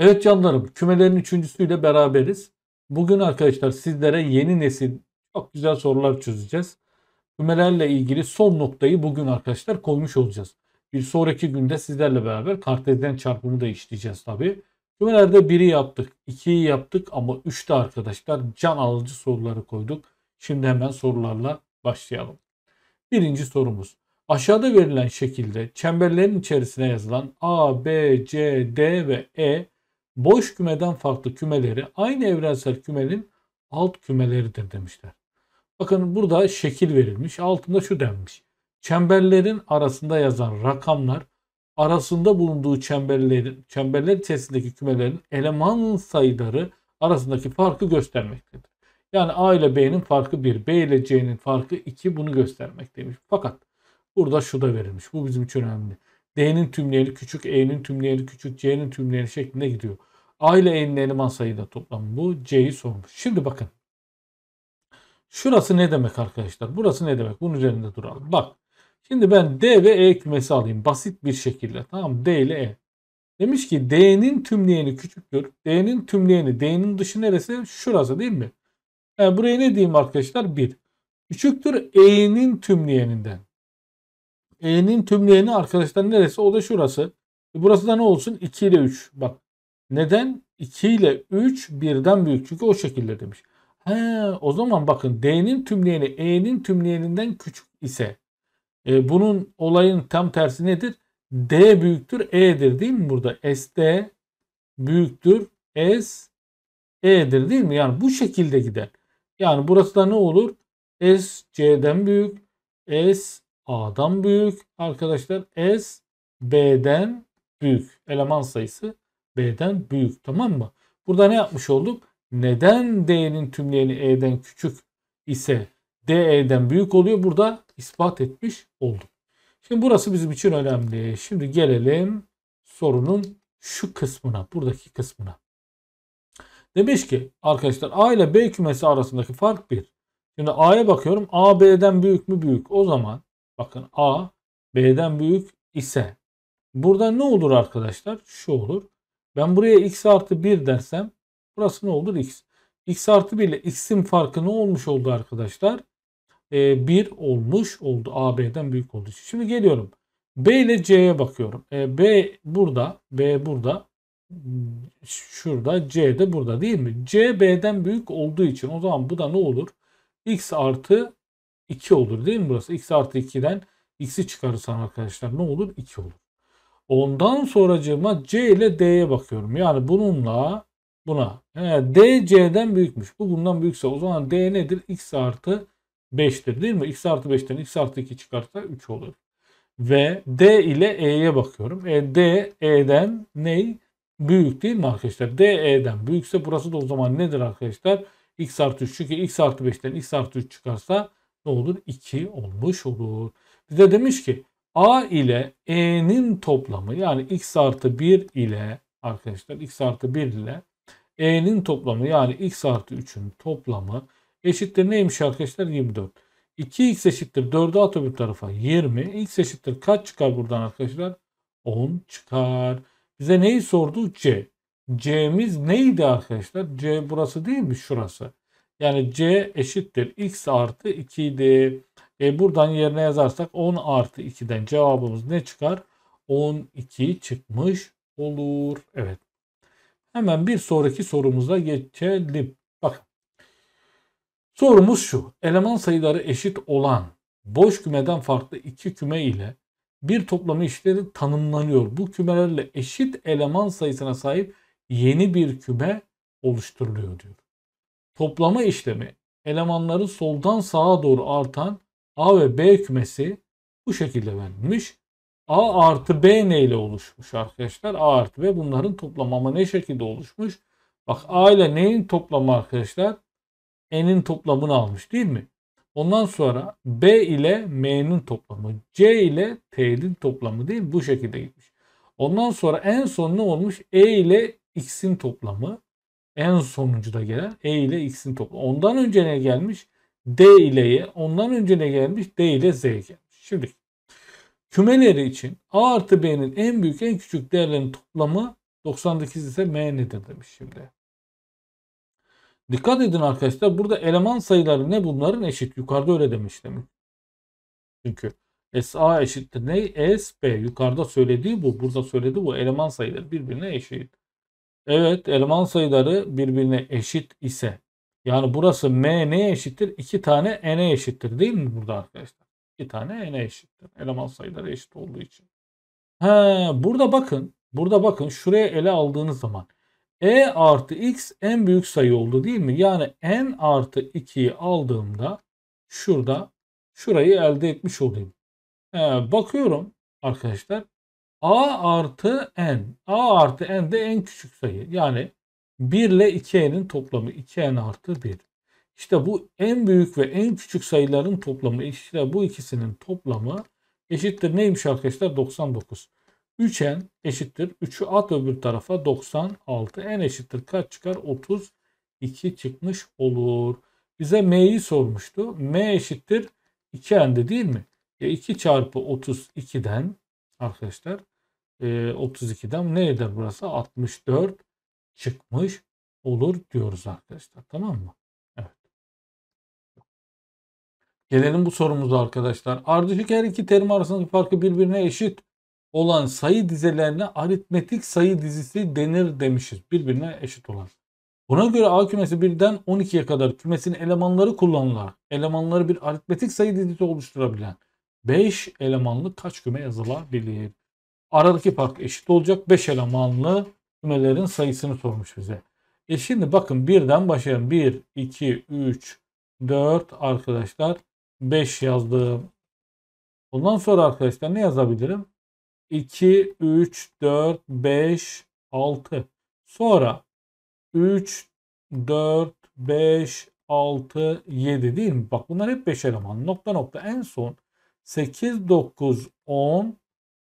Evet canlarım kümelerin üçüncüsüyle beraberiz. Bugün arkadaşlar sizlere yeni nesil çok güzel sorular çözeceğiz. Kümelerle ilgili son noktayı bugün arkadaşlar koymuş olacağız. Bir sonraki günde sizlerle beraber kartezden çarpımı da işleyeceğiz tabi. Kümelerde 1'i yaptık, 2'yi yaptık ama 3'te arkadaşlar can alıcı soruları koyduk. Şimdi hemen sorularla başlayalım. Birinci sorumuz. Aşağıda verilen şekilde çemberlerin içerisine yazılan A, B, C, D ve E boş kümeden farklı kümeleri aynı evrensel kümenin alt kümeleridir demişler. Bakın burada şekil verilmiş. Altında şu denmiş. Çemberlerin arasında yazan rakamlar arasında bulunduğu çemberlerin, çemberler içerisindeki kümelerin eleman sayıları arasındaki farkı göstermektedir. Yani A ile B'nin farkı 1, B ile C'nin farkı 2 bunu göstermekteymiş. Fakat burada şu da verilmiş. Bu bizim için önemli. D'nin tümleyeni küçük, E'nin tümleyeni küçük, C'nin tümleyeni şeklinde gidiyor. A ile E'nin eleman sayıda toplamı bu. C'yi sormuş. Şimdi bakın. Şurası ne demek arkadaşlar? Burası ne demek? Bunun üzerinde duralım. Bak. Şimdi ben D ve E kümesi alayım. Basit bir şekilde. Tamam D ile E. Demiş ki D'nin tümleyeni küçüktür. D'nin tümleyeni. D'nin dışı neresi? Şurası değil mi? Yani buraya ne diyeyim arkadaşlar? 1. Küçüktür E'nin tümleyeninden. E'nin tümleyeni arkadaşlar neresi? O da şurası. E burası da ne olsun? 2 ile 3. Bak neden? 2 ile 3 birden büyük. Çünkü o şekilde demiş. He, o zaman bakın D'nin tümleyeni E'nin tümleyeninden küçük ise e, bunun olayın tam tersi nedir? D büyüktür E'dir değil mi burada? S D büyüktür S E'dir değil mi? Yani bu şekilde gider. Yani burası da ne olur? S C'den büyük. S A'dan büyük. Arkadaşlar S B'den büyük. Eleman sayısı B'den büyük tamam mı? Burada ne yapmış olduk? Neden D'nin tümleyeni E'den küçük ise D E'den büyük oluyor? Burada ispat etmiş olduk. Şimdi burası bizim için önemli. Şimdi gelelim sorunun şu kısmına, buradaki kısmına. Demiş ki arkadaşlar A ile B kümesi arasındaki fark 1. Şimdi A'ya bakıyorum. A B'den büyük mü büyük? O zaman bakın A B'den büyük ise burada ne olur arkadaşlar? Şu olur. Ben buraya x artı 1 dersem burası ne olur? x. x artı 1 ile x'in farkı ne olmuş oldu arkadaşlar? E, ee, 1 olmuş oldu. a b'den büyük olduğu için. Şimdi geliyorum. B ile C'ye bakıyorum. E, B burada. B burada. Şurada. C de burada değil mi? C B'den büyük olduğu için o zaman bu da ne olur? X artı 2 olur değil mi burası? X artı 2'den X'i çıkarırsan arkadaşlar ne olur? 2 olur. Ondan sonracığıma C ile D'ye bakıyorum. Yani bununla buna. Yani D C'den büyükmüş. Bu bundan büyükse o zaman D nedir? X artı 5'tir değil mi? X artı 5'ten X artı 2 çıkarsa 3 olur. Ve D ile E'ye bakıyorum. E, D E'den ney? Büyük değil mi arkadaşlar? D E'den büyükse burası da o zaman nedir arkadaşlar? X artı 3. Çünkü X artı 5'ten X artı 3 çıkarsa ne olur? 2 olmuş olur. Bize demiş ki A ile E'nin toplamı yani x artı 1 ile arkadaşlar x artı 1 ile E'nin toplamı yani x artı 3'ün toplamı eşittir neymiş arkadaşlar 24. 2x eşittir 4'ü at öbür tarafa 20. x eşittir kaç çıkar buradan arkadaşlar? 10 çıkar. Bize neyi sordu? C. C'miz neydi arkadaşlar? C burası değil mi? Şurası. Yani C eşittir x artı 2 idi. E buradan yerine yazarsak 10 artı 2'den cevabımız ne çıkar? 12 çıkmış olur. Evet. Hemen bir sonraki sorumuza geçelim. Bakın. Sorumuz şu. Eleman sayıları eşit olan boş kümeden farklı iki küme ile bir toplama işleri tanımlanıyor. Bu kümelerle eşit eleman sayısına sahip yeni bir küme oluşturuluyor diyor. Toplama işlemi elemanları soldan sağa doğru artan A ve B kümesi bu şekilde verilmiş. A artı B neyle oluşmuş arkadaşlar? A artı B bunların toplamı ama ne şekilde oluşmuş? Bak A ile neyin toplamı arkadaşlar? N'in toplamını almış değil mi? Ondan sonra B ile M'nin toplamı, C ile T'nin toplamı değil bu şekilde gitmiş. Ondan sonra en son ne olmuş? E ile X'in toplamı. En sonuncuda gelen E ile X'in toplamı. Ondan önce ne gelmiş? D ile Y. Ondan önce ne gelmiş? D ile Z gelmiş. Şimdi kümeleri için A artı B'nin en büyük en küçük değerlerin toplamı 98 ise M nedir demiş şimdi. Dikkat edin arkadaşlar burada eleman sayıları ne bunların eşit. Yukarıda öyle demiş demin. Çünkü SA eşittir ne? SB. Yukarıda söylediği bu. Burada söyledi bu. Eleman sayıları birbirine eşit. Evet eleman sayıları birbirine eşit ise yani burası m neye eşittir? 2 tane n'e eşittir değil mi burada arkadaşlar? 2 tane n'e eşittir. Eleman sayıları eşit olduğu için. He, burada bakın. Burada bakın şuraya ele aldığınız zaman e artı x en büyük sayı oldu değil mi? Yani n artı 2'yi aldığımda şurada şurayı elde etmiş olayım. He, bakıyorum arkadaşlar a artı n. a artı n de en küçük sayı. Yani 1 ile 2n'in toplamı 2n artı 1. İşte bu en büyük ve en küçük sayıların toplamı işte bu ikisinin toplamı eşittir neymiş arkadaşlar 99. 3n eşittir 3'ü at öbür tarafa 96 n eşittir kaç çıkar 32 çıkmış olur. Bize m'yi sormuştu. m eşittir 2n'de değil mi? E 2 çarpı 32'den arkadaşlar e, 32'den ne eder burası 64 çıkmış olur diyoruz arkadaşlar. Tamam mı? Evet. Gelelim bu sorumuza arkadaşlar. Ardışık her iki terim arasındaki farkı birbirine eşit olan sayı dizelerine aritmetik sayı dizisi denir demişiz. Birbirine eşit olan. Buna göre A kümesi 1'den 12'ye kadar kümesinin elemanları kullanılarak elemanları bir aritmetik sayı dizisi oluşturabilen 5 elemanlı kaç küme yazılabilir? Aradaki fark eşit olacak. 5 elemanlı kümelerin sayısını sormuş bize. E şimdi bakın birden başlayalım. 1, 2, 3, 4 arkadaşlar 5 yazdım. Bundan sonra arkadaşlar ne yazabilirim? 2, 3, 4, 5, 6. Sonra 3, 4, 5, 6, 7 değil mi? Bak bunlar hep 5 eleman. Nokta nokta en son 8, 9, 10,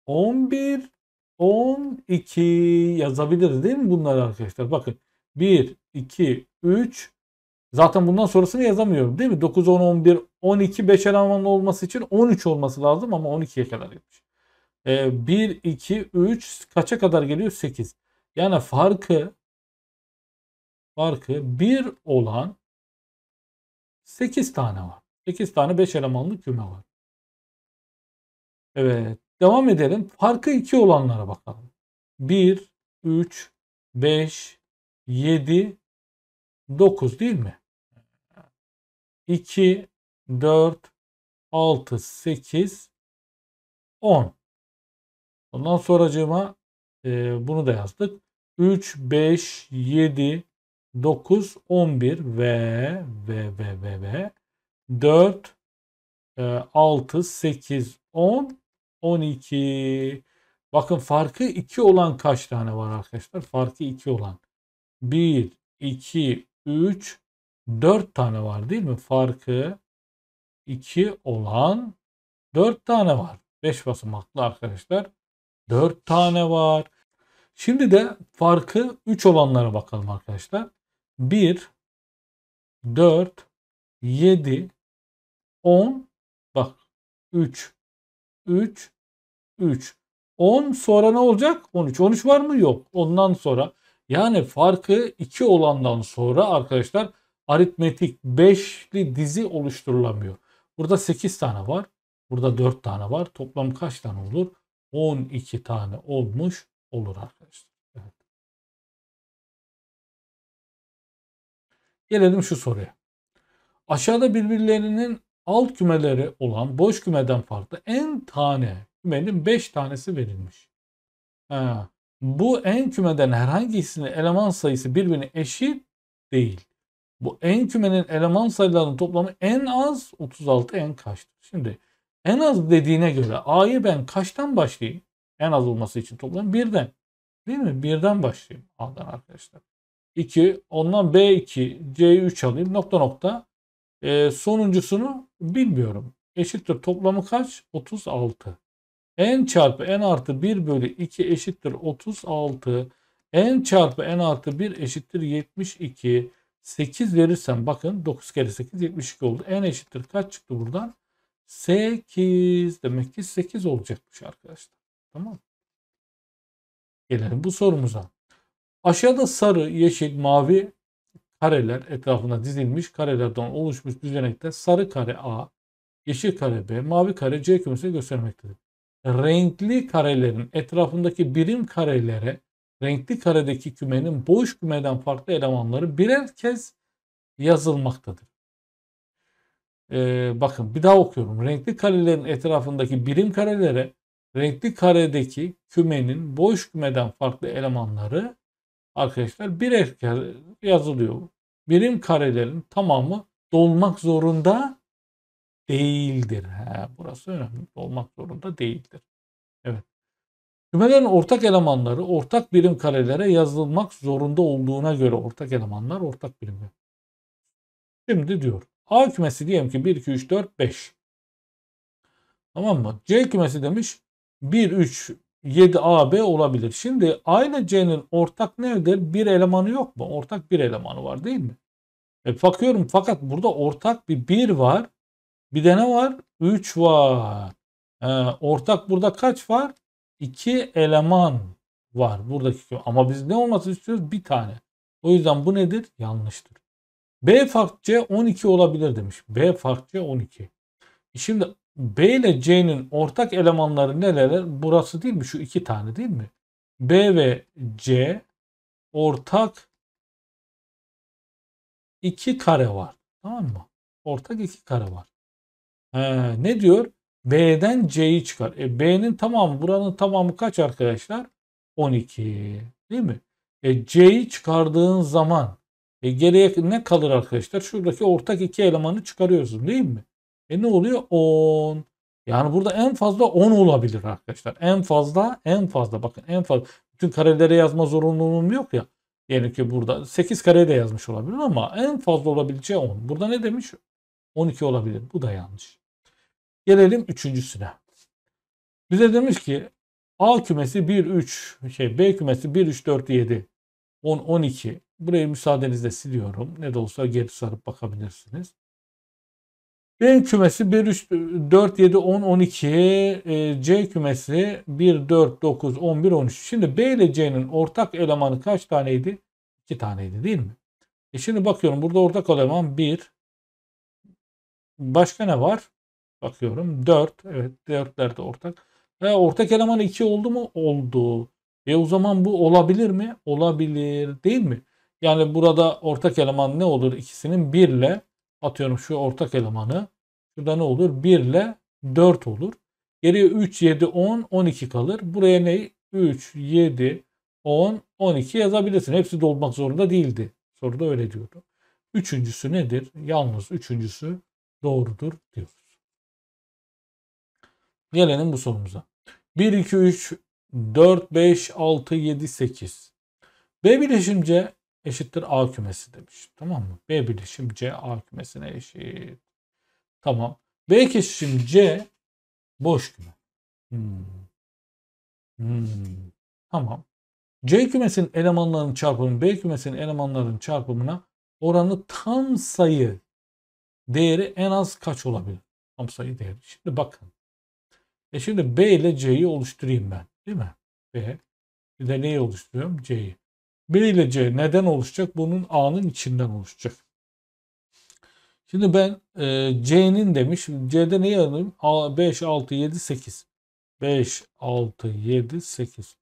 11, 12 yazabiliriz değil mi bunları arkadaşlar? Bakın 1, 2, 3. Zaten bundan sonrasını yazamıyorum değil mi? 9, 10, 11, 12 5 elemanlı olması için 13 olması lazım ama 12'ye kadar gitmiş. Ee, 1, 2, 3 kaça kadar geliyor? 8. Yani farkı farkı 1 olan 8 tane var. 8 tane 5 elemanlı küme var. Evet. Devam edelim. Farkı 2 olanlara bakalım. 1, 3, 5, 7, 9 değil mi? 2, 4, 6, 8, 10. Ondan sonracığıma e, bunu da yazdık. 3, 5, 7, 9, 11 ve ve ve ve ve 4, e, 6, 8, 10, 12. Bakın farkı 2 olan kaç tane var arkadaşlar? Farkı 2 olan. 1, 2, 3, 4 tane var değil mi? Farkı 2 olan 4 tane var. 5 basamaklı arkadaşlar. 4 tane var. Şimdi de farkı 3 olanlara bakalım arkadaşlar. 1, 4, 7, 10, bak 3, 3, 3. 10 sonra ne olacak? 13. 13 var mı? Yok. Ondan sonra yani farkı 2 olandan sonra arkadaşlar aritmetik 5'li dizi oluşturulamıyor. Burada 8 tane var. Burada 4 tane var. Toplam kaç tane olur? 12 tane olmuş olur arkadaşlar. Evet. Gelelim şu soruya. Aşağıda birbirlerinin alt kümeleri olan boş kümeden farklı en tane kümenin 5 tanesi verilmiş. Ha. Bu en kümeden herhangisinin eleman sayısı birbirine eşit değil. Bu en kümenin eleman sayılarının toplamı en az 36 en kaçtır? Şimdi en az dediğine göre A'yı ben kaçtan başlayayım? En az olması için toplam birden. Değil mi? Birden başlayayım A'dan arkadaşlar. 2, ondan B2, C3 alayım nokta nokta. E, sonuncusunu bilmiyorum. Eşittir toplamı kaç? 36 n çarpı n artı 1 bölü 2 eşittir 36. n çarpı n artı 1 eşittir 72. 8 verirsem bakın 9 kere 8 72 oldu. n eşittir kaç çıktı buradan? 8. Demek ki 8 olacakmış arkadaşlar. Tamam Gelelim bu sorumuza. Aşağıda sarı, yeşil, mavi kareler etrafında dizilmiş karelerden oluşmuş düzenekte sarı kare A, yeşil kare B, mavi kare C kümesini göstermektedir renkli karelerin etrafındaki birim karelere renkli karedeki kümenin boş kümeden farklı elemanları birer kez yazılmaktadır. Ee, bakın bir daha okuyorum. Renkli karelerin etrafındaki birim karelere renkli karedeki kümenin boş kümeden farklı elemanları arkadaşlar birer kez yazılıyor. Birim karelerin tamamı dolmak zorunda değildir. He, burası önemli olmak zorunda değildir. Evet. Kümelerin ortak elemanları ortak birim karelere yazılmak zorunda olduğuna göre ortak elemanlar ortak birim. Şimdi diyor. A kümesi diyelim ki 1, 2, 3, 4, 5. Tamam mı? C kümesi demiş 1, 3, 7 A, B olabilir. Şimdi A ile C'nin ortak nedir? Bir elemanı yok mu? Ortak bir elemanı var değil mi? E, bakıyorum fakat burada ortak bir 1 var. Bir de ne var? 3 var. Ee, ortak burada kaç var? 2 eleman var buradaki. Ama biz ne olması istiyoruz? Bir tane. O yüzden bu nedir? Yanlıştır. B fark C 12 olabilir demiş. B fark C 12. Şimdi B ile C'nin ortak elemanları neler? Burası değil mi? Şu iki tane değil mi? B ve C ortak iki kare var. Tamam mı? Ortak iki kare var. He, ne diyor? B'den C'yi çıkar. E, B'nin tamamı buranın tamamı kaç arkadaşlar? 12. Değil mi? E, C'yi çıkardığın zaman e, geriye ne kalır arkadaşlar? Şuradaki ortak iki elemanı çıkarıyorsun değil mi? E ne oluyor? 10. Yani burada en fazla 10 olabilir arkadaşlar. En fazla en fazla bakın en fazla. Bütün karelere yazma zorunluluğum yok ya. Yani ki burada 8 kare de yazmış olabilir ama en fazla olabileceği 10. Burada ne demiş? 12 olabilir. Bu da yanlış. Gelelim üçüncüsüne. Bize demiş ki A kümesi 1-3, şey B kümesi 1-3-4-7, 10-12. Burayı müsaadenizle siliyorum. Ne de olsa geri sarıp bakabilirsiniz. B kümesi 1-3-4-7-10-12, e, C kümesi 1-4-9-11-13. Şimdi B ile C'nin ortak elemanı kaç taneydi? 2 taneydi değil mi? E şimdi bakıyorum burada ortak eleman 1. Başka ne var? Bakıyorum 4. Evet 4'ler de ortak. Ve ortak eleman 2 oldu mu? Oldu. E o zaman bu olabilir mi? Olabilir değil mi? Yani burada ortak eleman ne olur? ikisinin 1 ile atıyorum şu ortak elemanı. Şurada ne olur? 1 ile 4 olur. Geriye 3, 7, 10, 12 kalır. Buraya ne? 3, 7, 10, 12 yazabilirsin. Hepsi dolmak zorunda değildi. Soruda öyle diyordu. Üçüncüsü nedir? Yalnız üçüncüsü doğrudur diyoruz. Gelelim bu sorumuza. 1, 2, 3, 4, 5, 6, 7, 8. B birleşim C eşittir A kümesi demiş. Tamam mı? B birleşim C A kümesine eşit. Tamam. B kesişim C boş küme. Hmm. Hmm. Tamam. C kümesinin elemanlarının çarpımının B kümesinin elemanlarının çarpımına oranı tam sayı değeri en az kaç olabilir? Tam sayı değeri. Şimdi bakın. E şimdi B ile C'yi oluşturayım ben. Değil mi? B. Bir de neyi oluşturuyorum? C'yi. B ile C neden oluşacak? Bunun A'nın içinden oluşacak. Şimdi ben e, C'nin demiş. C'de neyi alayım? A, 5, 6, 7, 8. 5, 6, 7, 8.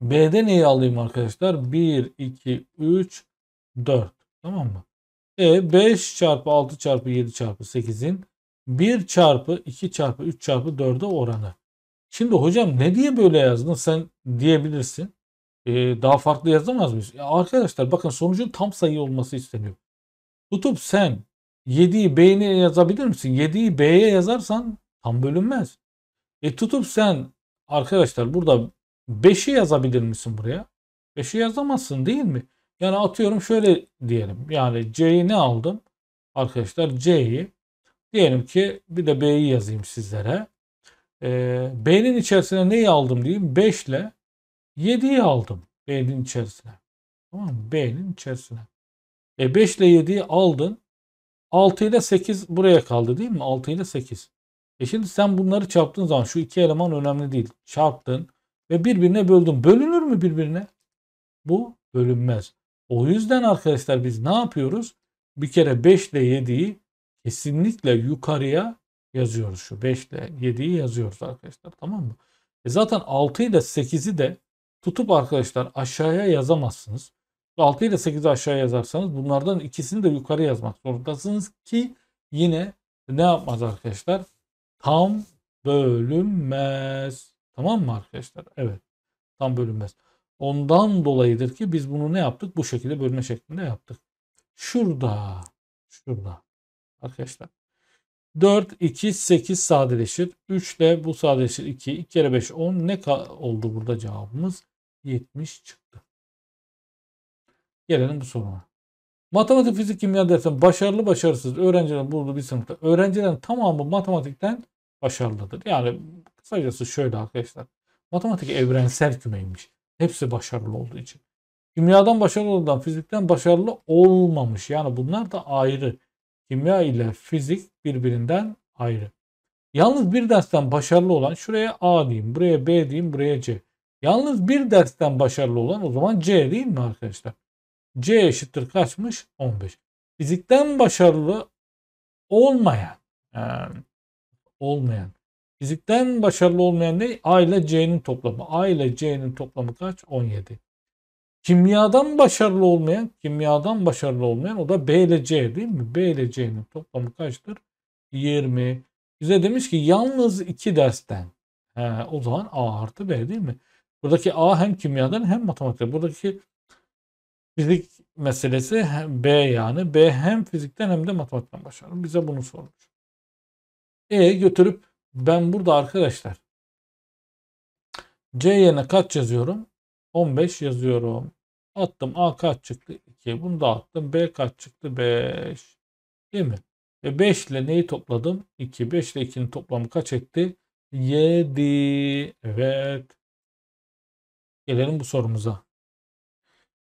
B'de neyi alayım arkadaşlar? 1, 2, 3, 4. Tamam mı? E 5 çarpı 6 çarpı 7 çarpı 8'in 1 çarpı 2 çarpı 3 çarpı 4'e oranı. Şimdi hocam ne diye böyle yazdın sen diyebilirsin. Ee, daha farklı yazamaz mıyız? Ya arkadaşlar bakın sonucun tam sayı olması isteniyor. Tutup sen 7'yi B'ye yazabilir misin? 7'yi B'ye yazarsan tam bölünmez. E tutup sen arkadaşlar burada 5'i yazabilir misin buraya? 5'i yazamazsın değil mi? Yani atıyorum şöyle diyelim. Yani C'yi ne aldım? Arkadaşlar C'yi Diyelim ki bir de B'yi yazayım sizlere. E, B'nin içerisine neyi aldım diyeyim? 5 ile 7'yi aldım B'nin içerisine. Tamam mı? B'nin içerisine. E 5 ile 7'yi aldın. 6 ile 8 buraya kaldı değil mi? 6 ile 8. E şimdi sen bunları çarptığın zaman şu iki eleman önemli değil. Çarptın ve birbirine böldün. Bölünür mü birbirine? Bu bölünmez. O yüzden arkadaşlar biz ne yapıyoruz? Bir kere 5 ile 7'yi kesinlikle yukarıya yazıyoruz. Şu 5 ile 7'yi yazıyoruz arkadaşlar. Tamam mı? E zaten 6 ile 8'i de tutup arkadaşlar aşağıya yazamazsınız. 6 ile 8'i aşağı yazarsanız bunlardan ikisini de yukarı yazmak zorundasınız ki yine ne yapmaz arkadaşlar? Tam bölünmez. Tamam mı arkadaşlar? Evet. Tam bölünmez. Ondan dolayıdır ki biz bunu ne yaptık? Bu şekilde bölme şeklinde yaptık. Şurada. Şurada. Arkadaşlar. 4, 2, 8 sadeleşir. 3 ile bu sadeleşir 2. 2 kere 5, 10. Ne oldu burada cevabımız? 70 çıktı. Gelelim bu soruna. Matematik, fizik, kimya dersinden başarılı, başarısız öğrencilerin bulunduğu bir sınıfta öğrencilerin tamamı matematikten başarılıdır. Yani kısacası şöyle arkadaşlar. Matematik evrensel kümeymiş. Hepsi başarılı olduğu için. Kimyadan başarılı olan fizikten başarılı olmamış. Yani bunlar da ayrı. Kimya ile fizik birbirinden ayrı. Yalnız bir dersten başarılı olan şuraya A diyeyim, buraya B diyeyim, buraya C. Yalnız bir dersten başarılı olan o zaman C değil mi arkadaşlar? C eşittir kaçmış? 15. Fizikten başarılı olmayan yani olmayan fizikten başarılı olmayan ne? A ile C'nin toplamı. A ile C'nin toplamı kaç? 17. Kimyadan başarılı olmayan, kimyadan başarılı olmayan o da B ile C değil mi? B ile C'nin toplamı kaçtır? 20. Bize demiş ki yalnız iki dersten. He, o zaman A artı B değil mi? Buradaki A hem kimyadan hem matematikten. Buradaki fizik meselesi B yani. B hem fizikten hem de matematikten başarılı. Bize bunu sormuş. E götürüp ben burada arkadaşlar C yerine kaç yazıyorum? 15 yazıyorum. Attım A kaç çıktı? 2. Bunu da attım. B kaç çıktı? 5. Değil mi? Ve 5 ile neyi topladım? 2. 5 ile 2'nin toplamı kaç etti? 7. Evet. Gelelim bu sorumuza.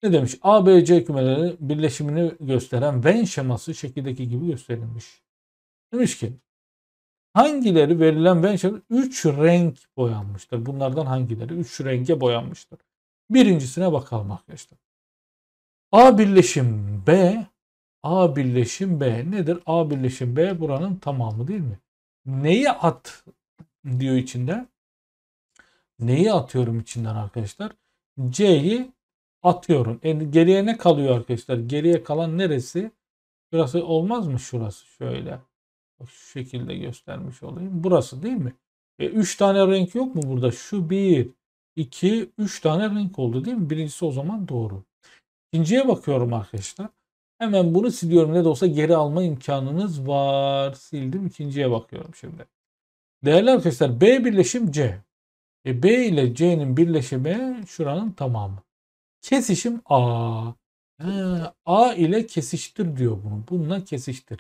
Ne demiş? ABC kümeleri birleşimini gösteren Venn şeması şekildeki gibi gösterilmiş. Demiş ki hangileri verilen Venn şeması 3 renk boyanmıştır? Bunlardan hangileri 3 renge boyanmıştır? Birincisine bakalım arkadaşlar. A birleşim B, A birleşim B nedir? A birleşim B buranın tamamı değil mi? Neyi at diyor içinde? Neyi atıyorum içinden arkadaşlar? C'yi atıyorum. E, geriye ne kalıyor arkadaşlar? Geriye kalan neresi? Şurası olmaz mı şurası? Şöyle. şu şekilde göstermiş olayım. Burası değil mi? E, üç tane renk yok mu burada? Şu bir, 2, 3 tane renk oldu değil mi? Birincisi o zaman doğru. İkinciye bakıyorum arkadaşlar. Hemen bunu siliyorum. Ne de olsa geri alma imkanınız var. Sildim. İkinciye bakıyorum şimdi. Değerli arkadaşlar B birleşim C. E, B ile C'nin birleşimi şuranın tamamı. Kesişim A. He, A ile kesiştir diyor bunu. Bununla kesiştir.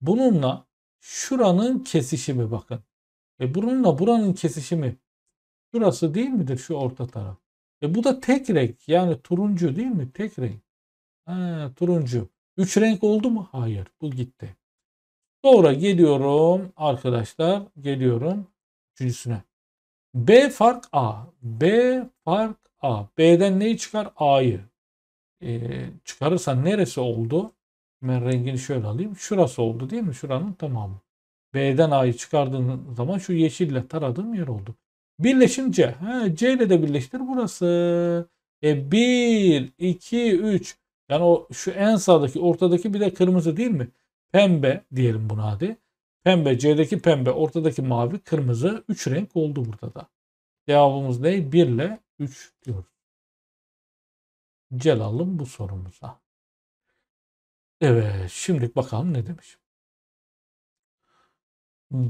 Bununla şuranın kesişimi bakın. E bununla buranın kesişimi Şurası değil midir şu orta taraf? E bu da tek renk. Yani turuncu değil mi? Tek renk. Ha, turuncu. Üç renk oldu mu? Hayır. Bu gitti. Sonra geliyorum arkadaşlar. Geliyorum üçüncüsüne. B fark A. B fark A. B'den neyi çıkar? A'yı. Ee, çıkarırsan neresi oldu? Ben rengini şöyle alayım. Şurası oldu değil mi? Şuranın tamamı. B'den A'yı çıkardığın zaman şu yeşille taradığım yer oldu. Birleşince he, C ile de birleştir burası. E 1, 2, 3. Yani o şu en sağdaki ortadaki bir de kırmızı değil mi? Pembe diyelim buna hadi. Pembe C'deki pembe ortadaki mavi kırmızı 3 renk oldu burada da. Cevabımız ne? 1 ile 3 diyoruz. Celal'ın bu sorumuza. Evet şimdi bakalım ne demiş.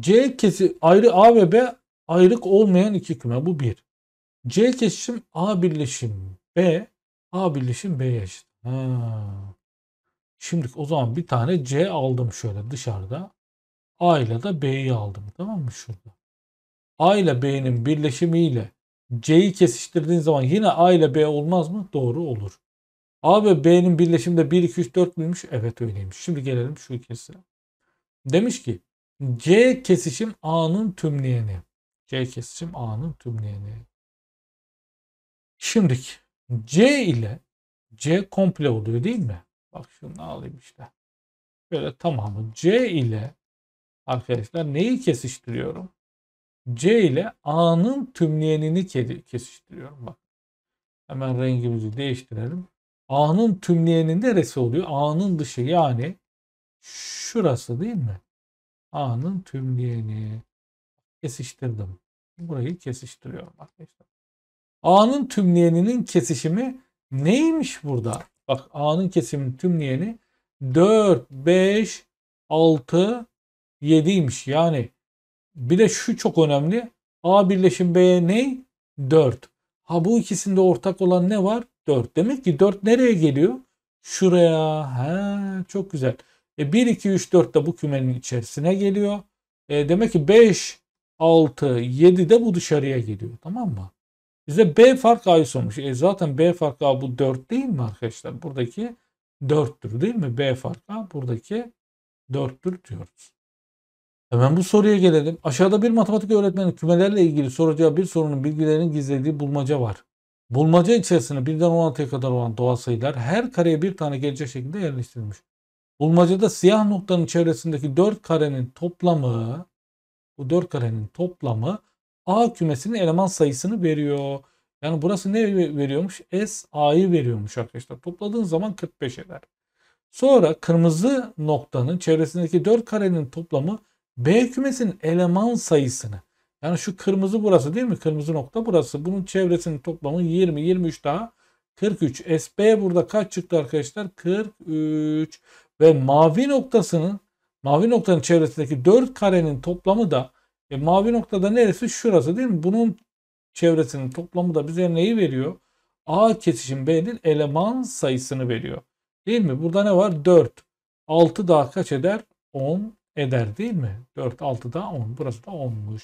C kesi ayrı A ve B ayrık olmayan iki küme. Bu bir. C kesişim A birleşim B. A birleşim B eşit. Ha. Şimdi o zaman bir tane C aldım şöyle dışarıda. A ile de B'yi aldım. Tamam mı şurada? A ile B'nin birleşimiyle C'yi kesiştirdiğin zaman yine A ile B olmaz mı? Doğru olur. A ve B'nin birleşiminde 1, 2, 3, 4 müymüş? Evet öyleymiş. Şimdi gelelim şu ikisine. Demiş ki C kesişim A'nın tümleyeni. C kesişim A'nın tümleyeni. Şimdi C ile C komple oluyor değil mi? Bak şunu alayım işte. böyle tamamı C ile arkadaşlar neyi kesiştiriyorum? C ile A'nın tümleyenini kesiştiriyorum. Bak. Hemen rengimizi değiştirelim. A'nın tümleyenin neresi oluyor? A'nın dışı yani şurası değil mi? A'nın tümleyeni kesiştirdim. Burayı kesiştiriyorum arkadaşlar. A'nın tümleyeninin kesişimi neymiş burada? Bak A'nın kesimi tümleyeni 4, 5, 6, 7'ymiş. Yani bir de şu çok önemli. A birleşim B'ye ne? 4. Ha bu ikisinde ortak olan ne var? 4. Demek ki 4 nereye geliyor? Şuraya. He, çok güzel. E, 1, 2, 3, 4 de bu kümenin içerisine geliyor. E, demek ki 5 6, 7 de bu dışarıya geliyor. Tamam mı? Bize B farkı A'yı sormuş. E zaten B farkı A bu 4 değil mi arkadaşlar? Buradaki 4'tür değil mi? B farkı A buradaki 4'tür diyoruz. Hemen bu soruya gelelim. Aşağıda bir matematik öğretmeni kümelerle ilgili soracağı bir sorunun bilgilerinin gizlediği bulmaca var. Bulmaca içerisinde birden 16'ya kadar olan doğal sayılar her kareye bir tane gelecek şekilde yerleştirilmiş. Bulmacada siyah noktanın çevresindeki 4 karenin toplamı bu 4 karenin toplamı A kümesinin eleman sayısını veriyor. Yani burası ne veriyormuş? S A'yı veriyormuş arkadaşlar. Topladığın zaman 45 eder. Sonra kırmızı noktanın çevresindeki 4 karenin toplamı B kümesinin eleman sayısını. Yani şu kırmızı burası değil mi? Kırmızı nokta burası. Bunun çevresinin toplamı 20, 23 daha 43. SB burada kaç çıktı arkadaşlar? 43. Ve mavi noktasının Mavi noktanın çevresindeki 4 karenin toplamı da e, mavi noktada neresi? Şurası değil mi? Bunun çevresinin toplamı da bize neyi veriyor? A kesişim B'nin eleman sayısını veriyor. Değil mi? Burada ne var? 4. 6 daha kaç eder? 10 eder değil mi? 4, 6 daha 10. Burası da 10'muş.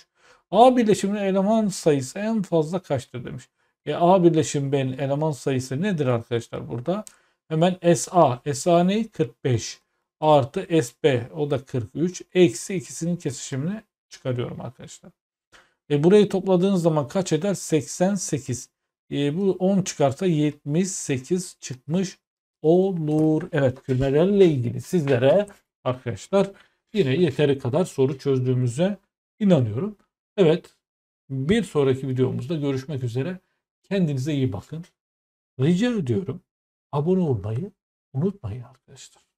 A birleşiminin eleman sayısı en fazla kaçtır demiş. E, A birleşim B'nin eleman sayısı nedir arkadaşlar burada? Hemen SA. SA ne? 45 artı SB o da 43 eksi ikisinin kesişimini çıkarıyorum arkadaşlar. E burayı topladığınız zaman kaç eder? 88. E bu 10 çıkarsa 78 çıkmış olur. Evet kümelerle ilgili sizlere arkadaşlar yine yeteri kadar soru çözdüğümüze inanıyorum. Evet bir sonraki videomuzda görüşmek üzere. Kendinize iyi bakın. Rica ediyorum abone olmayı unutmayın arkadaşlar.